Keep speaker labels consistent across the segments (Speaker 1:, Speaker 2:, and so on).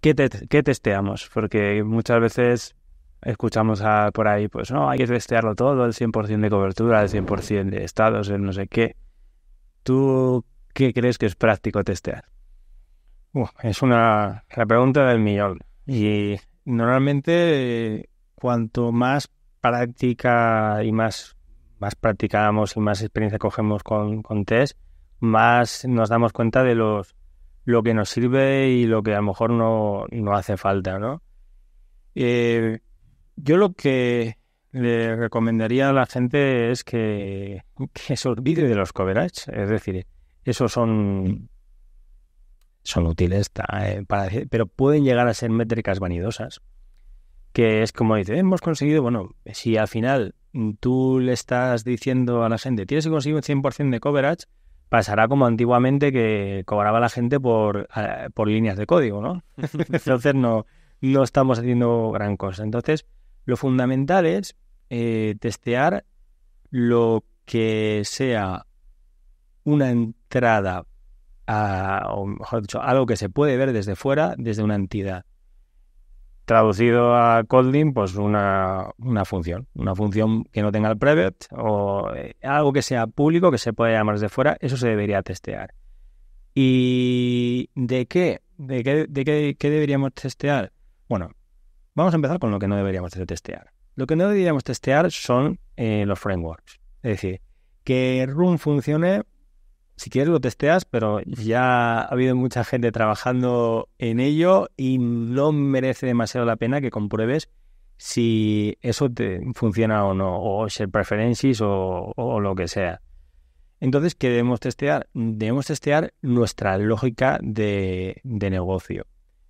Speaker 1: ¿Qué, testeamos? Porque muchas veces escuchamos por ahí, pues no, hay que testearlo todo, el 100% de cobertura, el 100% de estados, el no sé qué. ¿Tú qué crees que es práctico testear? es una pregunta del millón. Y normalmente, cuanto más práctica y más, más practicamos y más experiencia cogemos con test, más nos damos cuenta de los lo que nos sirve y lo que a lo mejor no, hace falta, ¿no? Eh, yo lo que le recomendaría a la gente es que, que se olvide de los coverage, es decir, esos son, son útiles, eh, para pero pueden llegar a ser métricas vanidosas, que es como dice, hemos conseguido, bueno, si al final tú le estás diciendo a la gente, tienes que conseguir un 100% de coverage, pasará como antiguamente que cobraba la gente por, eh, por líneas de código, ¿no? Entonces no, no estamos haciendo gran cosa. Entonces, lo fundamental es eh, testear lo que sea una entrada o mejor dicho, algo que se puede ver desde fuera, desde una entidad traducido a Kotlin, pues una, función, una función que no tenga el private o eh, algo que sea público, que se pueda llamar desde fuera, eso se debería testear. ¿Y de qué? ¿De, qué, deberíamos testear? Bueno, vamos a empezar con lo que no deberíamos testear. Lo que no deberíamos testear son eh, los frameworks. Es decir, que Run funcione si quieres lo testeas, pero ya ha habido mucha gente trabajando en ello y no merece demasiado la pena que compruebes si eso te funciona o no, o share preferences o, lo que sea. Entonces, ¿qué debemos testear? Debemos testear nuestra lógica de, de negocio.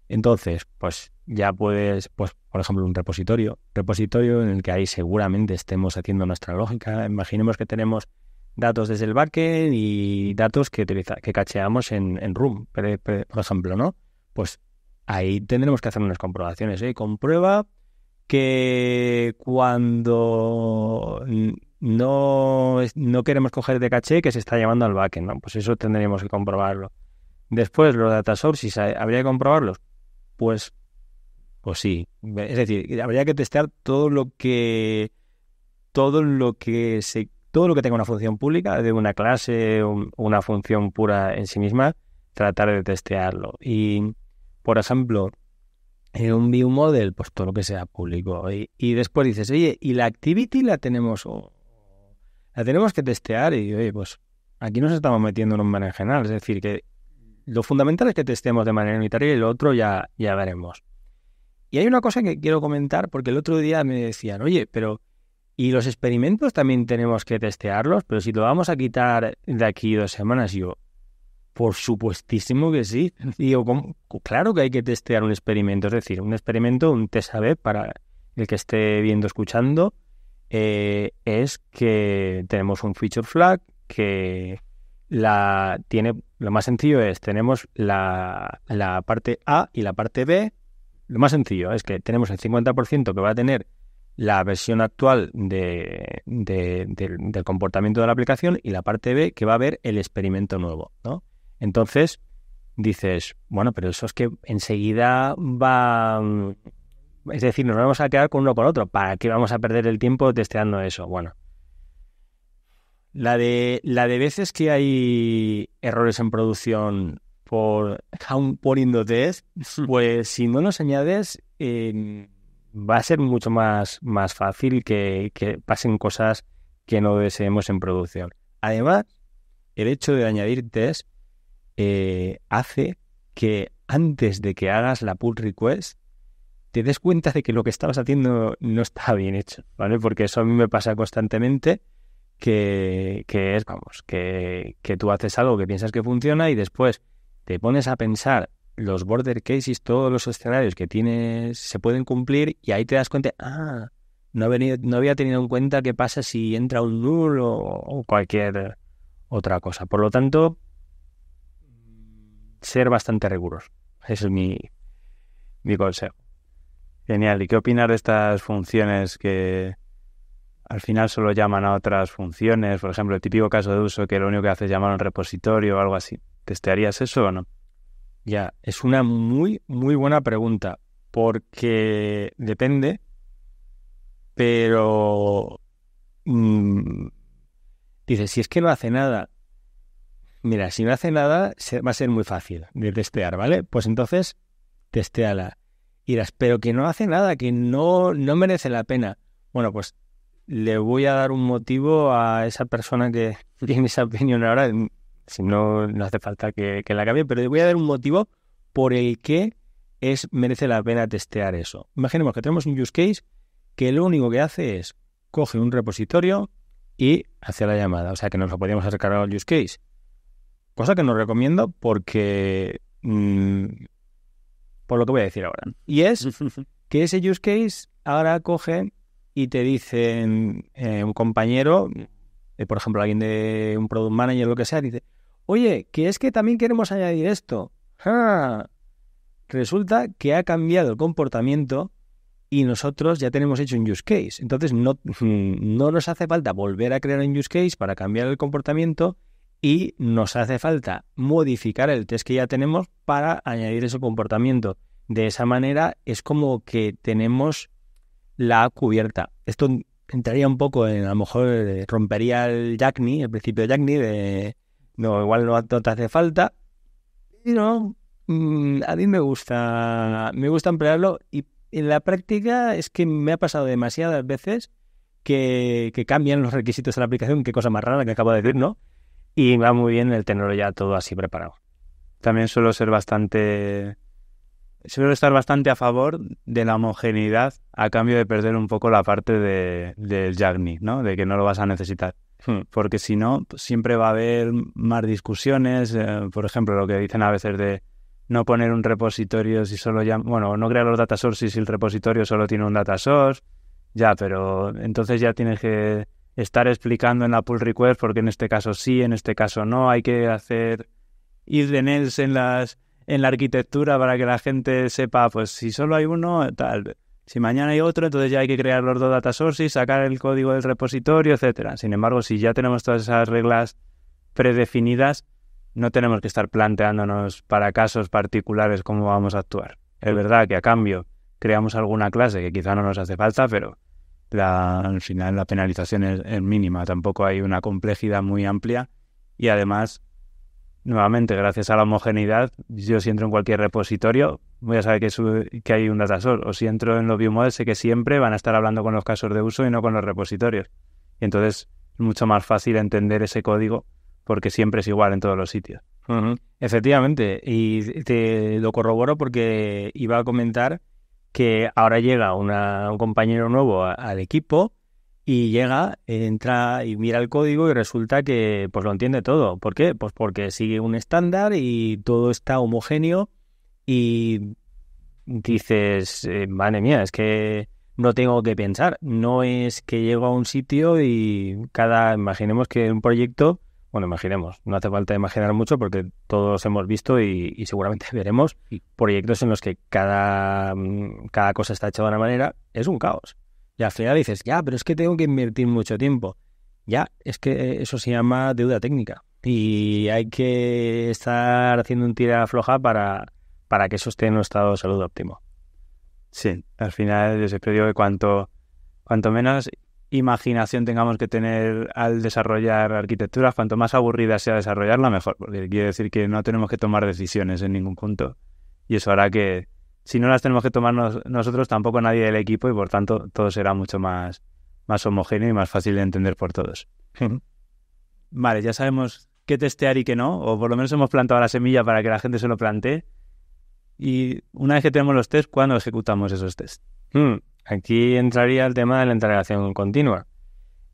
Speaker 1: Entonces, pues ya puedes, pues, por ejemplo, un repositorio, repositorio en el que ahí seguramente estemos haciendo nuestra lógica. Imaginemos que tenemos datos desde el backend y datos que, utiliza, que cacheamos en, en Room, por e-, e-, ejemplo, ¿no? Pues ahí tendremos que hacer unas comprobaciones. ¿eh? Comprueba que cuando no, no queremos coger de caché que se está llamando al backend, ¿no? Pues eso tendríamos que comprobarlo. Después, los data sources, ¿habría que comprobarlos? Pues, pues sí. Es decir, habría que testear todo lo que todo lo que se todo lo que tenga una función pública, de una clase una función pura en sí misma, tratar de testearlo. Y, por ejemplo, en un view model, pues todo lo que sea público. Y, después dices, oye, ¿y la activity la tenemos? la tenemos que testear y, oye, pues aquí nos estamos metiendo en un manejenal, Es decir, que lo fundamental es que testemos de manera unitaria y lo otro ya, ya veremos. Y hay una cosa que quiero comentar porque el otro día me decían, oye, pero y los experimentos también tenemos que testearlos, pero si lo vamos a quitar de aquí dos semanas, yo, por supuestísimo que sí. Digo, claro que hay que testear un experimento, es decir, un experimento, un test a para el que esté viendo, escuchando, eh, es que tenemos un feature flag que la tiene, lo más sencillo es, tenemos la, la parte A y la parte B. Lo más sencillo es que tenemos el 50% que va a tener la versión actual del comportamiento de la aplicación y la parte B que va a ver el experimento nuevo, ¿no? Entonces dices, bueno, pero eso es que enseguida va... Es decir, nos vamos a quedar con uno con otro. ¿Para qué vamos a perder el tiempo testeando eso? Bueno, la de, la de veces que hay errores en producción por, por test mm. pues si no nos añades, eh, va a ser mucho más, más fácil que, pasen cosas que no deseemos en producción. Además, el hecho de añadir test eh, hace que antes de que hagas la pull request, te des cuenta de que lo que estabas haciendo no está bien hecho, ¿vale? Porque eso a mí me pasa constantemente que, es, vamos, que, que tú haces algo que piensas que funciona y después te pones a pensar los border cases, todos los escenarios que tienes se pueden cumplir y ahí te das cuenta, ah, no, no había tenido en cuenta qué pasa si entra un null o, cualquier otra cosa. Por lo tanto, ser bastante riguros Ese es mi, mi consejo. Genial. ¿Y qué opinas de estas funciones que al final solo llaman a otras funciones? Por ejemplo, el típico caso de uso que lo único que hace es llamar a un repositorio o algo así. ¿Testearías eso o no? Ya, es una muy, muy buena pregunta, porque depende, pero... Mmm, dice, si es que no hace nada, mira, si no hace nada, se, va a ser muy fácil de testear, ¿vale? Pues entonces, testéala. Y dirás, pero que no hace nada, que no, no merece la pena. Bueno, pues le voy a dar un motivo a esa persona que tiene esa opinión ahora, si no, no hace falta que, la cambie, pero voy a dar un motivo por el que es, merece la pena testear eso. Imaginemos que tenemos un use case que lo único que hace es coge un repositorio y hace la llamada. O sea que nos lo podríamos acercar al use case. Cosa que no recomiendo porque. Mm, por lo que voy a decir ahora. Y es que ese use case ahora coge y te dicen eh, un compañero, eh, por ejemplo, alguien de un product manager o lo que sea, dice: Oye, que es que también queremos añadir esto. Resulta que ha cambiado el comportamiento y nosotros ya tenemos hecho un use case. Entonces no, no, nos hace falta volver a crear un use case para cambiar el comportamiento y nos hace falta modificar el test que ya tenemos para añadir ese comportamiento. De esa manera es como que tenemos la cubierta. Esto entraría un poco en, a lo mejor eh, rompería el Jagni, el principio de de no, igual no, te hace falta. Mm, a mí me gusta, me gusta emplearlo y en la práctica es que me ha pasado demasiadas veces que, cambian los requisitos de la aplicación, qué cosa más rara que acabo de decir, ¿no? Y va muy bien el tenerlo ya todo así preparado. También suelo ser bastante... Suelo estar bastante a favor de la homogeneidad a cambio de perder un poco la parte del de, Jagni, ¿no? De que no lo vas a necesitar. Hmm. porque si no, siempre va a haber más discusiones. Eh, por ejemplo, lo que dicen a veces de no poner un repositorio si solo ya, bueno, no crear los data sources si el repositorio solo tiene un data source. Ya, pero entonces ya tienes que estar explicando en la pull request porque en este caso sí, en este caso no, hay que hacer ir en las en la arquitectura para que la gente sepa, pues si solo hay uno, tal. Si mañana hay otro, entonces ya hay que crear los dos data sources, sacar el código del repositorio, etcétera. Sin embargo, si ya tenemos todas esas reglas predefinidas, no tenemos que estar planteándonos para casos particulares cómo vamos a actuar. Es verdad que a cambio creamos alguna clase que quizá no nos hace falta, pero la, al final la penalización es mínima, tampoco hay una complejidad muy amplia y además nuevamente, gracias a la homogeneidad, yo si entro en cualquier repositorio, voy a saber que, hay un DataSource. O si entro en los viewmodels, sé que siempre van a estar hablando con los casos de uso y no con los repositorios. Y entonces es mucho más fácil entender ese código porque siempre es igual en todos los sitios. Efectivamente, y te lo corroboro porque iba a comentar que ahora llega un compañero nuevo al equipo y llega, entra y mira el código y resulta que pues lo entiende todo. ¿Por qué? Pues porque sigue un estándar y todo está homogéneo y dices, eh, madre mía, es que no tengo que pensar. No es que llego a un sitio y cada, imaginemos que un proyecto, bueno, imaginemos, no hace falta imaginar mucho porque todos hemos visto y, y seguramente veremos proyectos en los que cada, cada cosa está hecha de una manera, es un caos. Y al final dices, ya, pero es que tengo que invertir mucho tiempo. Ya, es que eh, eso se llama deuda técnica. Y hay que estar haciendo un tira floja para, para que eso esté en un estado de salud óptimo. Sí, al final yo siempre digo que cuanto, cuanto menos imaginación tengamos que tener al desarrollar arquitecturas, cuanto más aburrida sea desarrollarla, mejor. Porque quiere decir que no tenemos que tomar decisiones en ningún punto. Y eso hará que, si no las tenemos que tomar nosotros, tampoco nadie del equipo y por tanto todo será mucho más, más homogéneo y más fácil de entender por todos. vale, ya sabemos qué testear y qué no, o por lo menos hemos plantado la semilla para que la gente se lo plantee. Y una vez que tenemos los test, ¿cuándo ejecutamos esos tests? Hmm, aquí entraría el tema de la integración continua.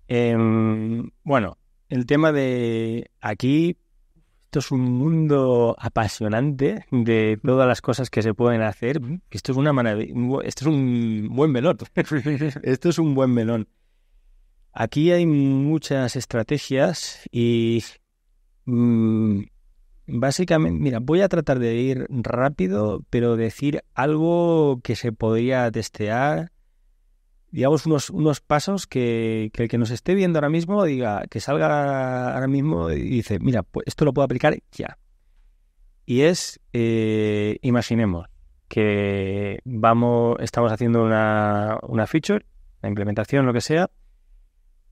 Speaker 1: Em, bueno, el tema de aquí esto es un mundo apasionante de todas las cosas que se pueden hacer. Esto es una Esto es un buen melón. Esto es un buen melón. Aquí hay muchas estrategias y mm, básicamente, mira, voy a tratar de ir rápido, pero decir algo que se podría testear digamos, unos, pasos que, el que nos esté viendo ahora mismo diga, que salga ahora mismo y dice, mira, pues esto lo puedo aplicar ya. Y es, eh, imaginemos que vamos, estamos haciendo una, una feature, la implementación, lo que sea,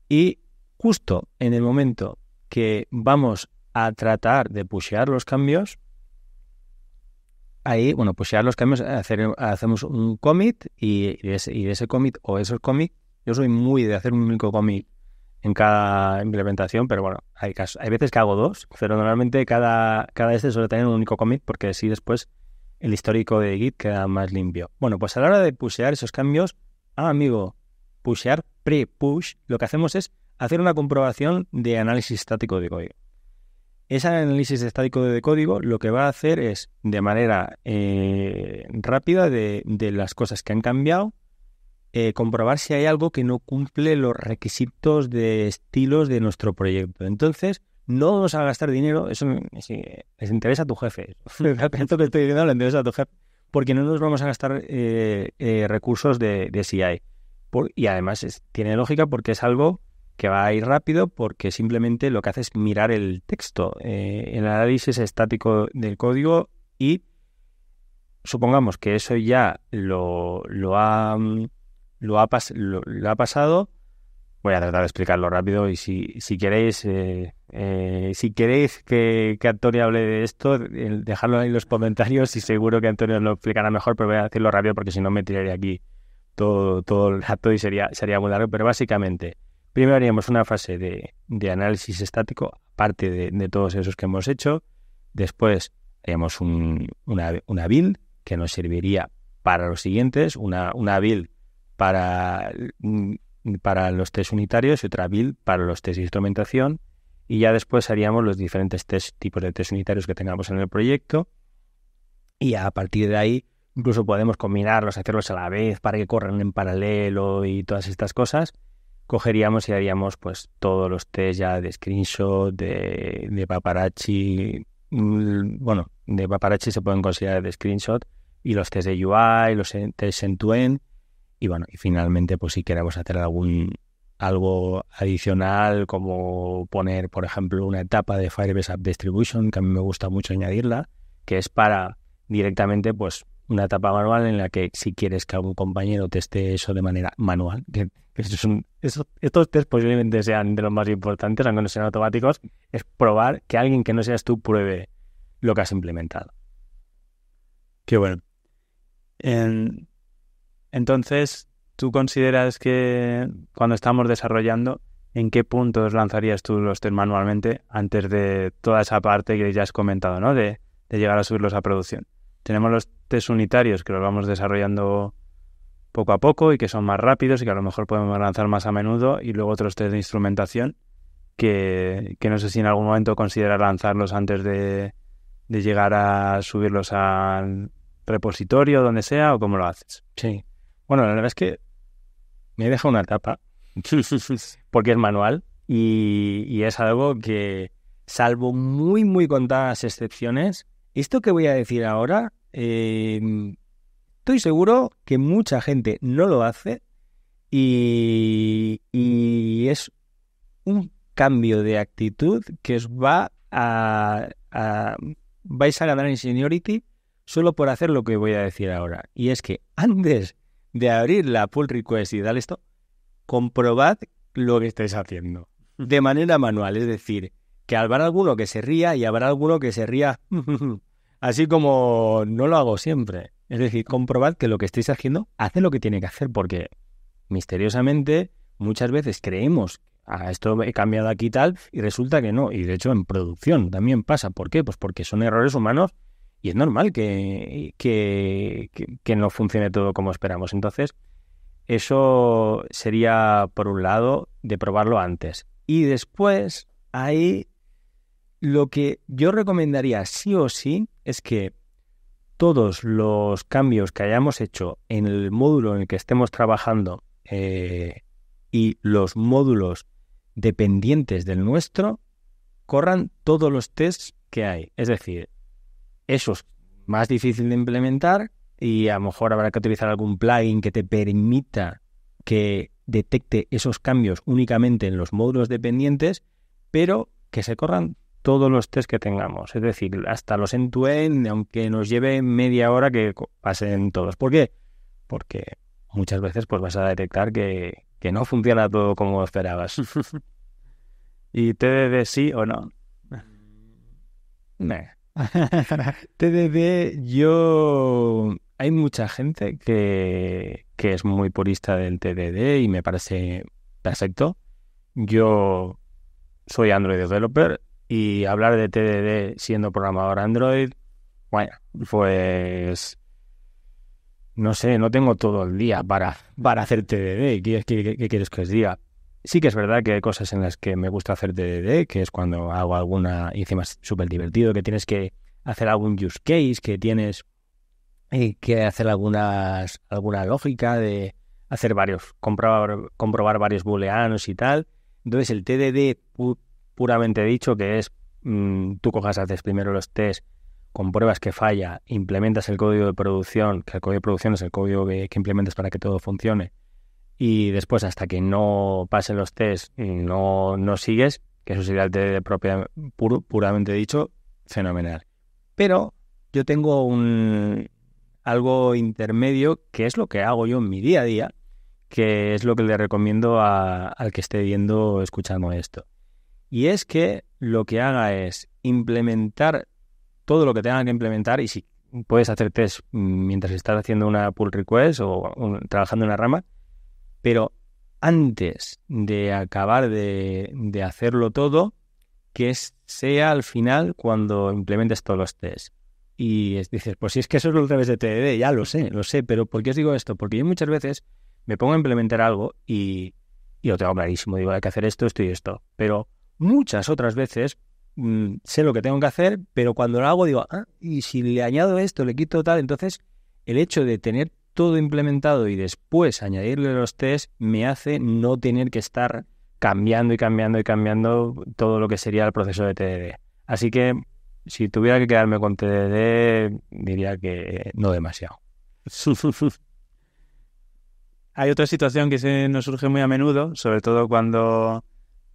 Speaker 1: y justo en el momento que vamos a tratar de pushear los cambios, ahí, bueno, pues ya los cambios, hacemos un commit y, y, ese, commit o esos commit, yo soy muy de hacer un único commit en cada implementación, pero bueno, hay casos, hay veces que hago dos, pero normalmente cada, cada este suele tener un único commit porque así después el histórico de Git queda más limpio. Bueno, pues a la hora de pushear esos cambios, ah, amigo, pushear pre-push, lo que hacemos es hacer una comprobación de análisis estático de código. Ese análisis estático de código lo que va a hacer es, de manera eh, rápida, de, las cosas que han cambiado, eh, comprobar si hay algo que no cumple los requisitos de estilos de nuestro proyecto. Entonces, no vamos a gastar dinero, eso les interesa a tu jefe. estoy diciendo le interesa a tu jefe, porque no nos vamos a gastar eh, recursos de, CI. y además tiene lógica porque es algo que va a ir rápido porque simplemente lo que hace es mirar el texto, eh, el análisis estático del código y supongamos que eso ya lo, lo, ha, mm, lo, ha, pasado. Voy a tratar de explicarlo rápido y si, si queréis, eh, eh, si queréis que, que, Antonio hable de esto, dejadlo ahí en los comentarios y seguro que Antonio lo explicará mejor, pero voy a decirlo rápido porque si no me tiraría aquí todo, todo el rato y sería, sería muy largo. Pero básicamente, Primero haríamos una fase de, análisis estático, aparte de, todos esos que hemos hecho. Después haríamos una, build que nos serviría para los siguientes, una, una build para, mm, para los test unitarios y otra build para los test de instrumentación. Y ya después haríamos los diferentes tipos de test unitarios que tengamos en el proyecto. Y a partir de ahí, incluso podemos combinarlos, hacerlos a la vez para que corran en paralelo y todas estas cosas cogeríamos y haríamos pues todos los test ya de screenshot, de, de paparazzi, mm, bueno, de paparazzi se pueden considerar de screenshot, y los test de UI, los test en to y bueno, y finalmente pues si queremos hacer algún algo adicional como poner, por ejemplo, una etapa de Firebase App Distribution, que a mí me gusta mucho añadirla, que es para directamente pues una etapa manual en la que si quieres que algún compañero teste eso de manera manual, que, estos test posiblemente sean de los más importantes, aunque no sean automáticos, es probar que alguien que no seas tú pruebe lo que has implementado. Qué bueno. entonces, ¿tú consideras que cuando estamos desarrollando, en qué puntos lanzarías tú los test manualmente antes de toda esa parte que ya has comentado, ¿no? de llegar a subirlos a producción. Tenemos los test unitarios que los vamos desarrollando poco a poco y que son más rápidos y que a lo mejor podemos lanzar más a menudo y luego otros test de instrumentación que, no sé si en algún momento considera lanzarlos antes de, llegar a subirlos al repositorio, donde sea, o cómo lo haces. Sí. Bueno, la verdad es que me deja una etapa porque es manual y, y es algo que, salvo muy, muy contadas excepciones, esto que voy a decir ahora, em, estoy seguro que mucha gente no lo hace y, es un cambio de actitud que os va a, a, vais a ganar en seniority solo por hacer lo que voy a decir ahora. Y es que antes de abrir la pull request y dar esto, comprobad lo que estáis haciendo de manera manual. Es decir, que habrá alguno que se ría y habrá alguno que se ría así como no lo hago siempre. Es decir, comprobad que lo que estáis haciendo hace lo que tiene que hacer, porque misteriosamente muchas veces creemos, a ah, esto he cambiado aquí tal, y resulta que no. Y de hecho en producción también pasa. ¿Por qué? Pues porque son errores humanos y es normal que, que, no funcione todo como esperamos. Entonces, eso sería, por un lado, de probarlo antes. Y después hay lo que yo recomendaría sí o sí es que todos los cambios que hayamos hecho en el módulo en el que estemos trabajando eh, y los módulos dependientes del nuestro corran todos los tests que hay. Es decir, eso es más difícil de implementar y a lo mejor habrá que utilizar algún plugin que te permita que detecte esos cambios únicamente en los módulos dependientes, pero que se corran todos los test que tengamos. Es decir, hasta los end-to-end, aunque nos lleve media hora que pasen todos. ¿Por qué? Porque muchas veces pues, vas a detectar que, no funciona todo como esperabas. ¿Y TDD sí o no? Mm. TDD, yo... Hay mucha gente que, que es muy purista del TDD y me parece perfecto. Yo soy Android Developer, y hablar de TDD siendo programador Android, bueno, pues no sé, no tengo todo el día para, para hacer TDD. ¿Qué, quieres que os diga? Sí que es verdad que hay cosas en las que me gusta hacer TDD, que es cuando hago alguna, y encima es súper divertido, que tienes que hacer algún use case, que tienes eh, que hacer algunas, alguna lógica de hacer varios, comprobar, comprobar varios booleanos y tal. Entonces el TDD puramente dicho, que es mm, tú cojas, haces primero los test, compruebas que falla, implementas el código de producción, que el código de producción es el código que, implementas para que todo funcione, y después hasta que no pasen los test no, no sigues, que eso sería el test puramente dicho, fenomenal. Pero yo tengo un algo intermedio que es lo que hago yo en mi día a día, que es lo que le recomiendo al que esté viendo escuchando esto y es que lo que haga es implementar todo lo que tenga que implementar y si puedes hacer test mientras estás haciendo una pull request o trabajando en una rama, pero antes de acabar de, hacerlo todo, que sea al final cuando implementes todos los tests. Y dices, pues si es que eso es lo revés de TDD, ya lo sé, lo sé, pero ¿por qué os digo esto? Porque yo muchas veces me pongo a implementar algo y, y lo tengo clarísimo, digo, hay que hacer esto, esto y esto, pero muchas otras veces mm, sé lo que tengo que hacer, pero cuando lo hago digo, ah, y si le añado esto, le quito tal, entonces el hecho de tener todo implementado y después añadirle los test me hace no tener que estar cambiando y cambiando y cambiando todo lo que sería el proceso de TDD. Así que si tuviera que quedarme con TDD, diría que no demasiado. Hay otra situación que nos surge muy a menudo, sobre todo cuando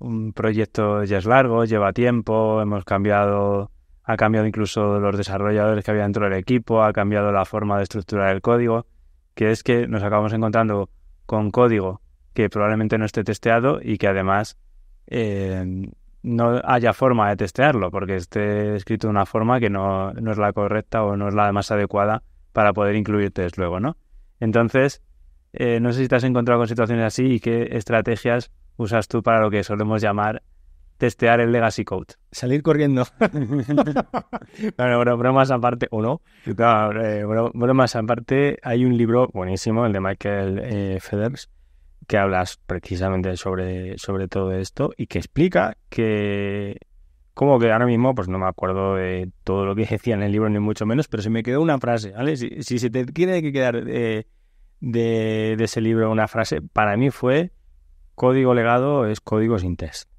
Speaker 1: un proyecto ya es largo, lleva tiempo, hemos cambiado, ha cambiado incluso los desarrolladores que había dentro del equipo, ha cambiado la forma de estructurar el código, que es que nos acabamos encontrando con código que probablemente no esté testeado y que además eh, no haya forma de testearlo, porque esté escrito de una forma que no, es la correcta o no es la más adecuada para poder incluir test luego, ¿no? Entonces, eh, no sé si te has encontrado con situaciones así y qué estrategias usas tú para lo que solemos llamar testear el legacy code. Salir corriendo. bueno, bueno, bromas aparte, o no, bueno, bromas aparte, hay un libro buenísimo, el de Michael Feders, eh, que hablas precisamente sobre, sobre todo esto y que explica que, como que ahora mismo, pues no me acuerdo de todo lo que decía en el libro, ni mucho menos, pero se me quedó una frase, ¿vale? Si, se te quiere que quedar eh, de, de ese libro una frase, para mí fue código legado es código sin test.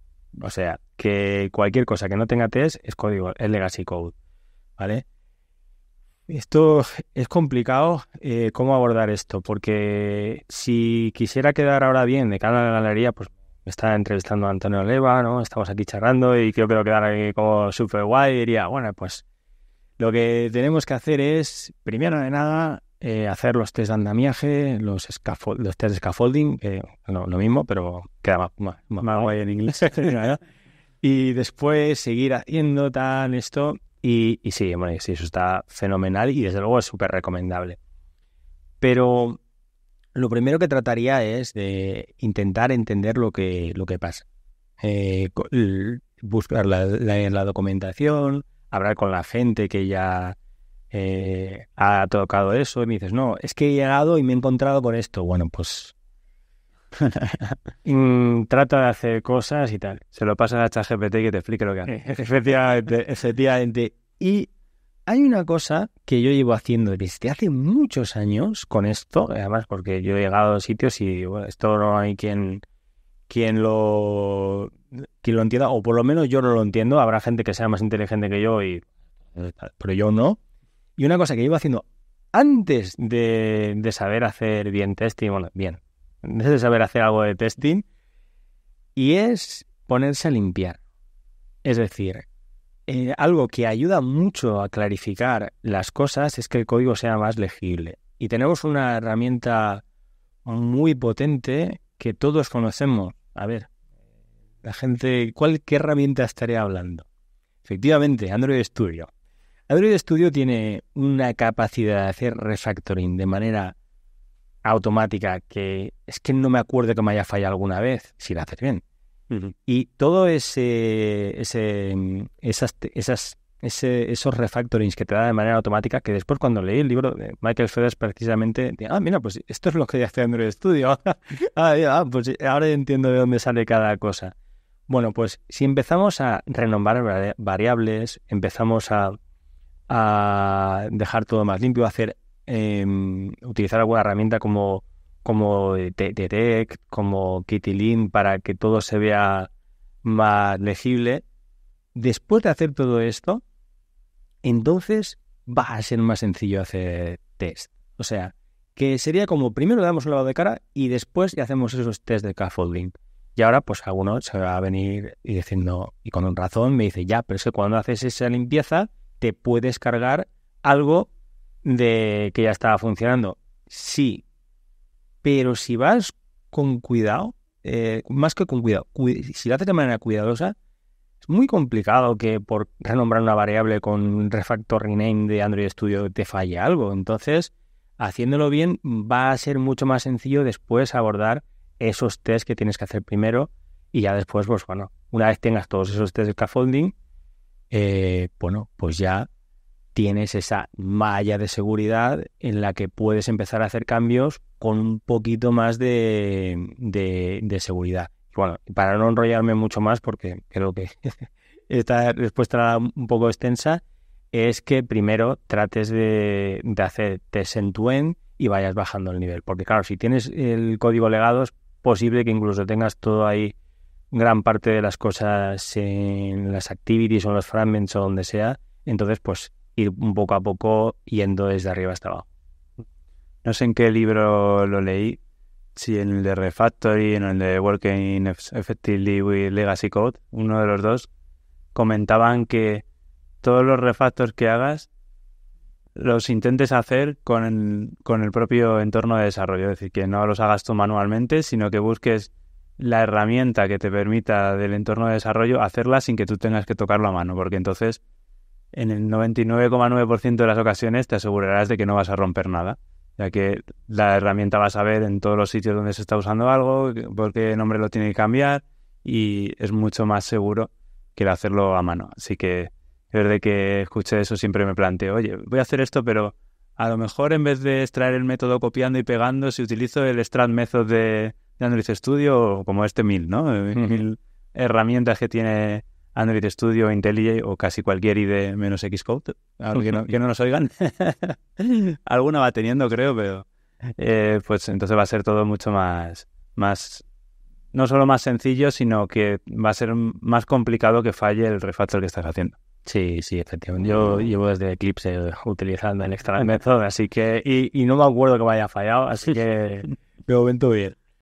Speaker 1: O sea, que cualquier cosa que no tenga test es código, es legacy code. ¿Vale? Esto es complicado eh, cómo abordar esto, porque si quisiera quedar ahora bien de cara a la galería, pues me está entrevistando a Antonio Leva, ¿no? Estamos aquí charlando y creo que lo quedar como súper guay. Diría, bueno, pues lo que tenemos que hacer es, primero de nada, eh, hacer los test de andamiaje, los, los test de scaffolding, lo mismo, pero queda más, guay en inglés. y después seguir haciendo tan esto. Y, sí, bueno, sí, eso está fenomenal y desde luego es súper recomendable. Pero lo primero que trataría es de intentar entender lo que, lo que pasa. Eh, buscar la, la documentación, hablar con la gente que ya eh, ha tocado eso y me dices, no, es que he llegado y me he encontrado con esto. Bueno, pues mm, trata de hacer cosas y tal. Se lo pasas a ChatGPT que te explique lo que hace. efectivamente, efectivamente. Y hay una cosa que yo llevo haciendo desde hace muchos años con esto, además porque yo he llegado a sitios y bueno, esto no hay quien, quien, lo, quien lo entienda, o por lo menos yo no lo entiendo. Habrá gente que sea más inteligente que yo, y, pero yo no. Y una cosa que iba haciendo antes de, saber hacer bien testing, bueno, bien, antes de saber hacer algo de testing, y es ponerse a limpiar. Es decir, eh, algo que ayuda mucho a clarificar las cosas es que el código sea más legible. Y tenemos una herramienta muy potente que todos conocemos. A ver, la gente, ¿cuál, ¿qué herramienta estaré hablando? Efectivamente, Android Studio. Android Studio tiene una capacidad de hacer refactoring de manera automática que es que no me acuerdo que me haya fallado alguna vez si lo haces bien. Y todo ese, ese mm, esas, esos refactorings que te da de manera automática, que después cuando leí el libro de Michael Feathers precisamente, ah, mira, pues esto es lo que hace Android Studio. Ah, ah, pues ahora entiendo de dónde sale cada cosa. Bueno, pues si empezamos a renombrar variables, empezamos a a dejar todo más limpio, hacer, em, utilizar alguna herramienta como, Detect, eh, e como Kitilin, para que todo se vea más legible. Después de hacer todo esto, entonces va a ser más sencillo hacer test. O sea, que sería como primero le damos un lado de cara y después ya hacemos esos test de scaffolding. Y ahora, pues alguno se va a venir y diciendo, y con razón me dice, ya, pero es que cuando haces esa limpieza, te puedes cargar algo de que ya estaba funcionando. Sí, pero si vas con cuidado, eh, más que con cuidado, si lo haces de manera cuidadosa, es muy complicado que por renombrar una variable con un refactor rename de Android Studio te falle algo. Entonces, haciéndolo bien va a ser mucho más sencillo después abordar esos tests que tienes que hacer primero y ya después, pues bueno, una vez tengas todos esos tests de scaffolding, eh, bueno, pues ya tienes esa malla de seguridad en la que puedes empezar a hacer cambios con un poquito más de, seguridad. Bueno, para no enrollarme mucho más, porque creo que esta respuesta un poco extensa, es que primero trates de, de hacer test en tu end y vayas bajando el nivel. Porque claro, si tienes el código legado, es posible que incluso tengas todo ahí gran parte de las cosas en las activities o los fragments o donde sea. Entonces, pues ir un poco a poco yendo desde arriba hasta abajo. No sé en qué libro lo leí, si en el de Refactory, en el de Working Effectively with Legacy Code, uno de los dos, comentaban que todos los refactors que hagas los intentes hacer con el, con el propio entorno de desarrollo. Es decir, que no los hagas tú manualmente, sino que busques la herramienta que te permita del entorno de desarrollo hacerla sin que tú tengas que tocarlo a mano, porque entonces en el 99,9% de las ocasiones te asegurarás de que no vas a romper nada, ya que la herramienta va a saber en todos los sitios donde se está usando algo, por qué nombre lo tiene que cambiar y es mucho más seguro que el hacerlo a mano. Así que desde que escuché eso siempre me planteo, oye, voy a hacer esto, pero a lo mejor en vez de extraer el método copiando y pegando, si utilizo el strand Method de, Android Studio como este mil, ¿no? Eh, mil herramientas que tiene Android Studio, IntelliJ o casi cualquier IDE menos Xcode, que no, que no nos oigan. Alguna va teniendo, creo, pero eh, pues entonces va a ser todo mucho más, más, no solo más sencillo, sino que va a ser más complicado que falle el refactor que estás haciendo. Sí, sí, efectivamente. Yo llevo desde Eclipse utilizando el extra method, así que, y, no me acuerdo que vaya haya fallado, así que de momento bien.